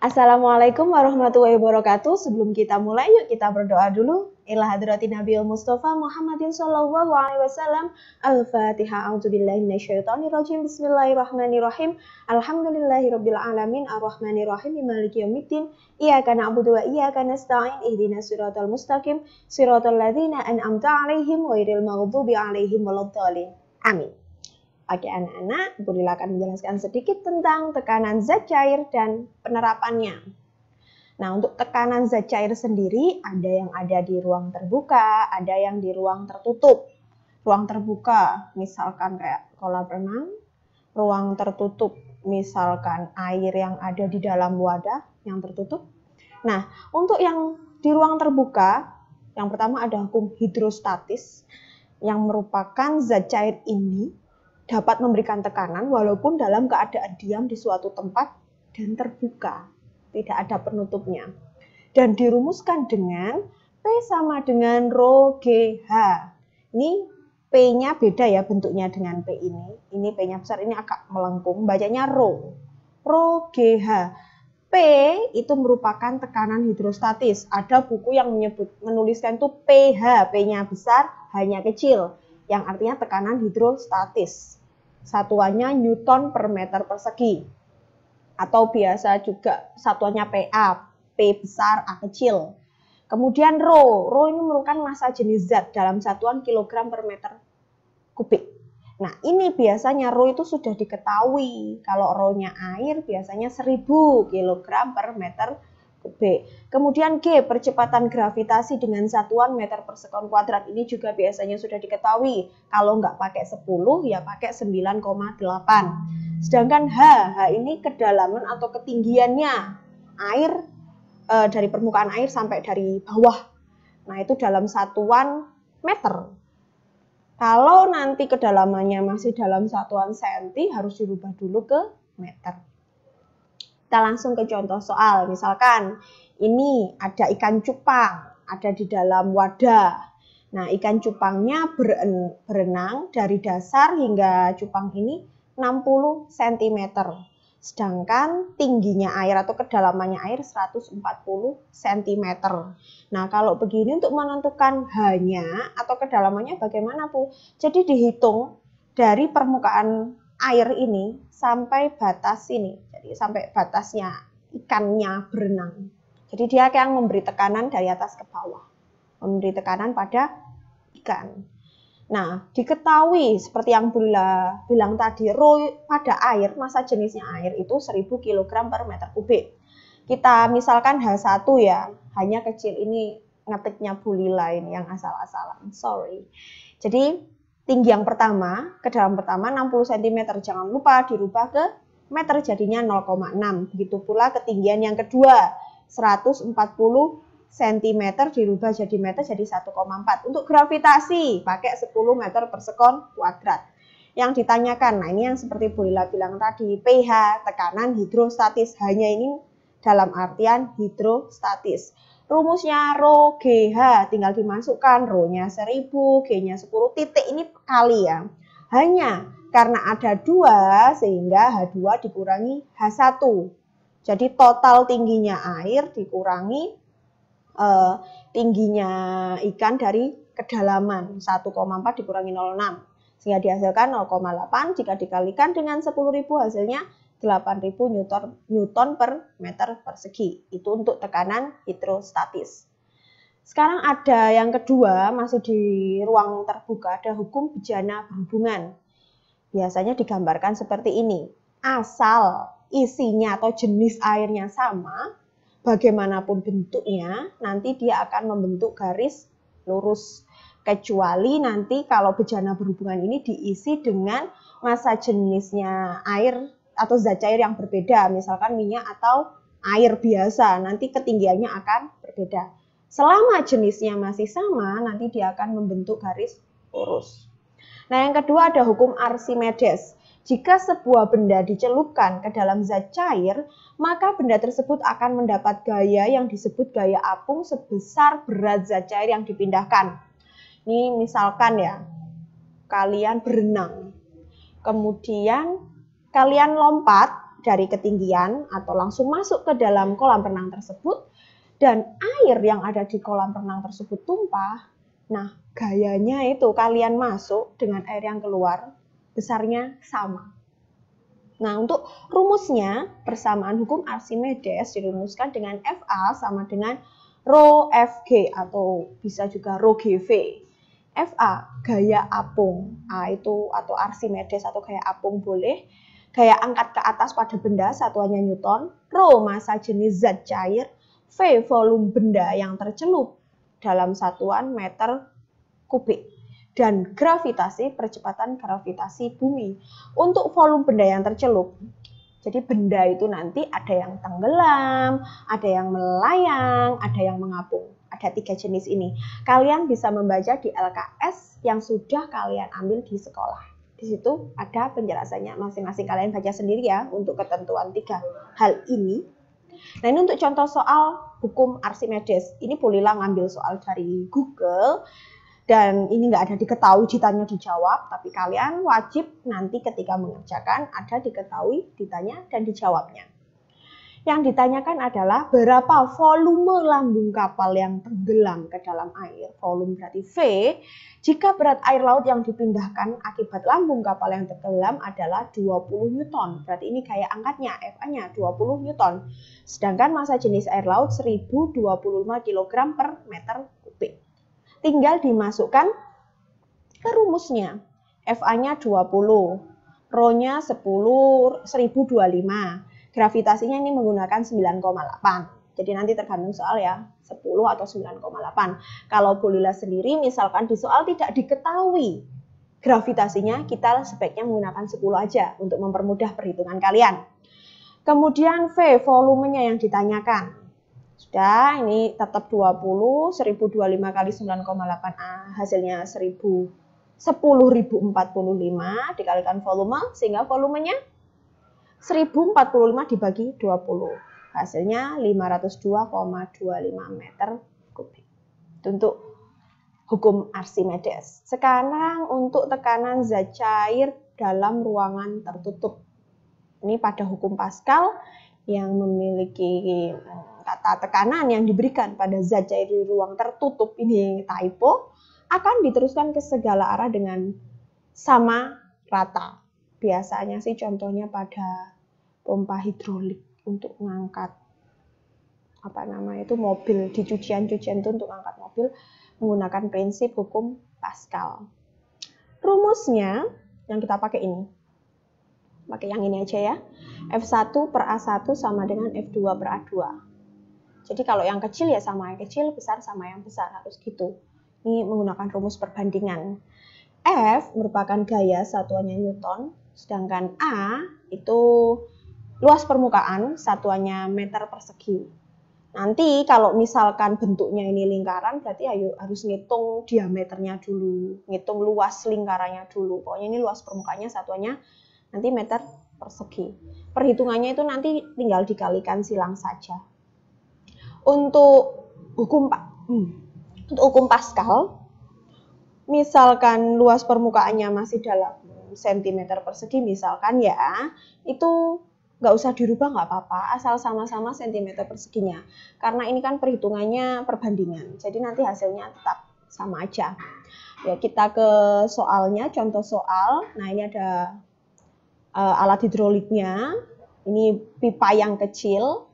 Assalamualaikum warahmatullahi wabarakatuh. Sebelum kita mulai, yuk kita berdoa dulu. Ila hadrati Nabi Mustafa Muhammadin sallallahu alaihi wasallam. Al-Fatihah. A'udzubillahi minasyaitonirrajim. Bismillahirrahmanirrahim. Alhamdulillahirabbil alamin arrahmanirrahim maliki yaumiddin. Iyyaka na'budu wa iyyaka nasta'in. Ihdinas siratal mustaqim. Siratal ladzina an'amta 'alaihim ghairil maghdubi 'alaihim waladdallin. Amin. Oke anak-anak, bolehlah akan menjelaskan sedikit tentang tekanan zat cair dan penerapannya. Nah untuk tekanan zat cair sendiri ada yang ada di ruang terbuka, ada yang di ruang tertutup. Ruang terbuka misalkan kayak kolam renang, ruang tertutup misalkan air yang ada di dalam wadah yang tertutup. Nah untuk yang di ruang terbuka, yang pertama ada hukum hidrostatis yang merupakan zat cair ini dapat memberikan tekanan walaupun dalam keadaan diam di suatu tempat dan terbuka, tidak ada penutupnya. Dan dirumuskan dengan P sama dengan Rho GH. Ini P-nya beda ya bentuknya dengan P ini. Ini P-nya besar, ini agak melengkung. Bacanya Rho. Rho GH. P itu merupakan tekanan hidrostatis. Ada buku yang menyebut menuliskan itu PH, P-nya besar, hanya kecil, yang artinya tekanan hidrostatis. Satuannya Newton per meter persegi. Atau biasa juga satuannya PA, P besar, A kecil. Kemudian Rho, Rho ini merupakan massa jenis zat dalam satuan kilogram per meter kubik. Nah, ini biasanya Rho itu sudah diketahui. Kalau Rho-nya air biasanya 1000 kilogram per meter B. Kemudian G, percepatan gravitasi dengan satuan meter per sekon kuadrat ini juga biasanya sudah diketahui. Kalau nggak pakai 10, ya pakai 9,8. Sedangkan H, H ini kedalaman atau ketinggiannya air e, dari permukaan air sampai dari bawah. Nah, itu dalam satuan meter. Kalau nanti kedalamannya masih dalam satuan senti, harus dirubah dulu ke meter. Kita langsung ke contoh soal. Misalkan ini ada ikan cupang, ada di dalam wadah. Nah, ikan cupangnya berenang dari dasar hingga cupang ini 60 cm. Sedangkan tingginya air atau kedalamannya air 140 cm. Nah, kalau begini untuk menentukan hanya atau kedalamannya bagaimana, Bu? Jadi dihitung dari permukaan air ini sampai batas ini Jadi sampai batasnya ikannya berenang. Jadi dia yang memberi tekanan dari atas ke bawah. Memberi tekanan pada ikan. Nah, diketahui seperti yang Bula bilang tadi, roh pada air, masa jenisnya air itu 1000 kg per meter kubik. Kita misalkan H1 ya, hanya kecil ini ngetiknya bulila ini yang asal-asalan, sorry. Jadi tinggi yang pertama, ke dalam pertama 60 cm jangan lupa dirubah ke meter jadinya 0,6. Begitu pula ketinggian yang kedua 140 cm dirubah jadi meter jadi 1,4. Untuk gravitasi pakai 10 meter per sekon kuadrat. Yang ditanyakan, nah ini yang seperti Boyla bilang tadi, pH, tekanan hidrostatis, hanya ini dalam artian hidrostatis. Rumusnya Rho GH tinggal dimasukkan Rho-nya 1000, G-nya 10 titik ini kali ya. Hanya karena ada dua sehingga H2 dikurangi H1. Jadi total tingginya air dikurangi eh, tingginya ikan dari kedalaman 1,4 dikurangi 0,6 sehingga dihasilkan 0,8 jika dikalikan dengan 10.000 hasilnya 8000 newton, newton per meter persegi. Itu untuk tekanan hidrostatis. Sekarang ada yang kedua, masih di ruang terbuka, ada hukum bejana berhubungan. Biasanya digambarkan seperti ini. Asal isinya atau jenis airnya sama, bagaimanapun bentuknya, nanti dia akan membentuk garis lurus. Kecuali nanti kalau bejana berhubungan ini diisi dengan masa jenisnya air atau zat cair yang berbeda, misalkan minyak atau air biasa, nanti ketinggiannya akan berbeda. Selama jenisnya masih sama, nanti dia akan membentuk garis lurus. Nah, yang kedua ada hukum Archimedes. Jika sebuah benda dicelupkan ke dalam zat cair, maka benda tersebut akan mendapat gaya yang disebut gaya apung sebesar berat zat cair yang dipindahkan. Ini misalkan ya, kalian berenang. Kemudian kalian lompat dari ketinggian atau langsung masuk ke dalam kolam renang tersebut dan air yang ada di kolam renang tersebut tumpah, nah gayanya itu kalian masuk dengan air yang keluar besarnya sama. Nah, untuk rumusnya, persamaan hukum Archimedes dirumuskan dengan FA sama dengan Rho FG atau bisa juga Rho GV. FA, gaya apung. A itu atau Archimedes atau gaya apung boleh. Gaya angkat ke atas pada benda satuannya Newton, Rho masa jenis zat cair, V volume benda yang tercelup dalam satuan meter kubik dan gravitasi percepatan gravitasi bumi. Untuk volume benda yang tercelup, jadi benda itu nanti ada yang tenggelam, ada yang melayang, ada yang mengapung. Ada tiga jenis ini. Kalian bisa membaca di LKS yang sudah kalian ambil di sekolah. Di situ ada penjelasannya masing-masing kalian baca sendiri ya untuk ketentuan tiga hal ini. Nah ini untuk contoh soal hukum Archimedes. Ini bolehlah ngambil soal dari Google dan ini nggak ada diketahui ditanya dijawab, tapi kalian wajib nanti ketika mengerjakan ada diketahui ditanya dan dijawabnya. Yang ditanyakan adalah berapa volume lambung kapal yang tenggelam ke dalam air. Volume berarti V. Jika berat air laut yang dipindahkan akibat lambung kapal yang tenggelam adalah 20 Newton. Berarti ini kayak angkatnya, FA-nya 20 Newton. Sedangkan masa jenis air laut 1025 kg per meter kubik. Tinggal dimasukkan ke rumusnya. FA-nya 20, Rho-nya 10, 1025. Gravitasinya ini menggunakan 9,8. Jadi nanti tergantung soal ya, 10 atau 9,8. Kalau bolila sendiri misalkan di soal tidak diketahui gravitasinya, kita sebaiknya menggunakan 10 aja untuk mempermudah perhitungan kalian. Kemudian V, volumenya yang ditanyakan. Sudah, ini tetap 20, 1025 kali 9,8A, ah, hasilnya 1000, 10.045 dikalikan volume, sehingga volumenya 1045 dibagi 20. Hasilnya 502,25 meter kubik. Itu untuk hukum Archimedes. Sekarang untuk tekanan zat cair dalam ruangan tertutup. Ini pada hukum Pascal yang memiliki kata hmm, tekanan yang diberikan pada zat cair di ruang tertutup ini typo akan diteruskan ke segala arah dengan sama rata biasanya sih contohnya pada pompa hidrolik untuk mengangkat apa namanya itu mobil di cucian-cucian itu untuk angkat mobil menggunakan prinsip hukum Pascal. Rumusnya yang kita pakai ini. Pakai yang ini aja ya. F1 per A1 sama dengan F2 per A2. Jadi kalau yang kecil ya sama yang kecil, besar sama yang besar, harus gitu. Ini menggunakan rumus perbandingan. F merupakan gaya satuannya Newton, Sedangkan A itu luas permukaan satuannya meter persegi. Nanti kalau misalkan bentuknya ini lingkaran berarti ayo harus ngitung diameternya dulu, ngitung luas lingkarannya dulu. Pokoknya ini luas permukaannya satuannya nanti meter persegi. Perhitungannya itu nanti tinggal dikalikan silang saja. Untuk hukum pak hmm, untuk hukum Pascal misalkan luas permukaannya masih dalam cm persegi misalkan ya, itu nggak usah dirubah nggak apa-apa, asal sama-sama cm perseginya. Karena ini kan perhitungannya perbandingan, jadi nanti hasilnya tetap sama aja. Ya, kita ke soalnya, contoh soal. Nah, ini ada uh, alat hidroliknya. Ini pipa yang kecil,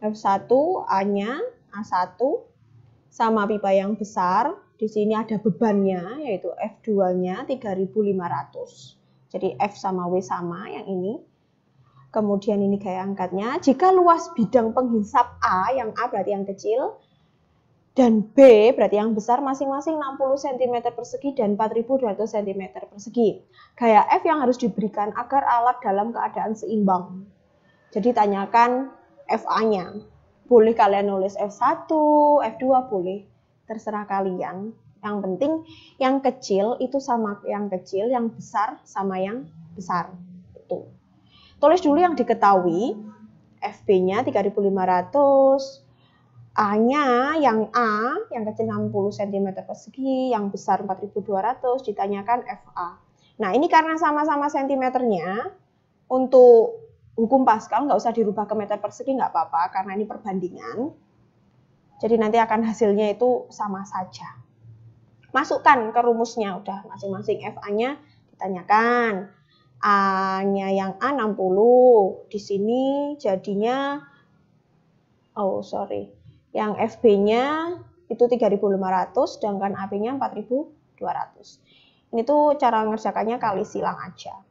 F1, A-nya, A1, sama pipa yang besar, di sini ada bebannya yaitu F2-nya 3500. Jadi F sama W sama yang ini. Kemudian ini gaya angkatnya. Jika luas bidang penghisap A, yang A berarti yang kecil, dan B berarti yang besar masing-masing 60 cm persegi dan 4200 cm persegi. Gaya F yang harus diberikan agar alat dalam keadaan seimbang. Jadi tanyakan FA-nya. Boleh kalian nulis F1, F2, boleh terserah kalian. Yang penting yang kecil itu sama yang kecil, yang besar sama yang besar. Itu. Tulis dulu yang diketahui, FB-nya 3500, A-nya yang A, yang kecil 60 cm persegi, yang besar 4200, ditanyakan FA. Nah, ini karena sama-sama sentimeternya, untuk hukum Pascal nggak usah dirubah ke meter persegi nggak apa-apa, karena ini perbandingan. Jadi nanti akan hasilnya itu sama saja. Masukkan ke rumusnya udah masing-masing FA-nya ditanyakan. A-nya yang A 60. Di sini jadinya oh sorry. Yang FB-nya itu 3500 sedangkan ab nya 4200. Ini tuh cara mengerjakannya kali silang aja.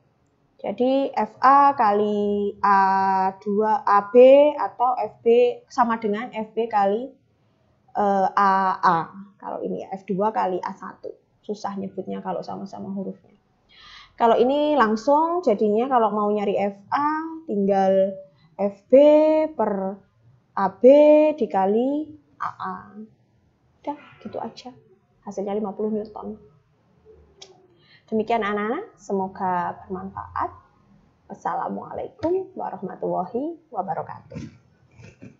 Jadi FA kali A2 AB atau FB sama dengan FB kali uh, eh, AA. Kalau ini ya F2 kali A1. Susah nyebutnya kalau sama-sama hurufnya. Kalau ini langsung jadinya kalau mau nyari FA tinggal FB per AB dikali AA. Udah, gitu aja. Hasilnya 50 Newton. Demikian anak-anak, semoga bermanfaat. assalamualaikum warahmatullahi wabarakatuh.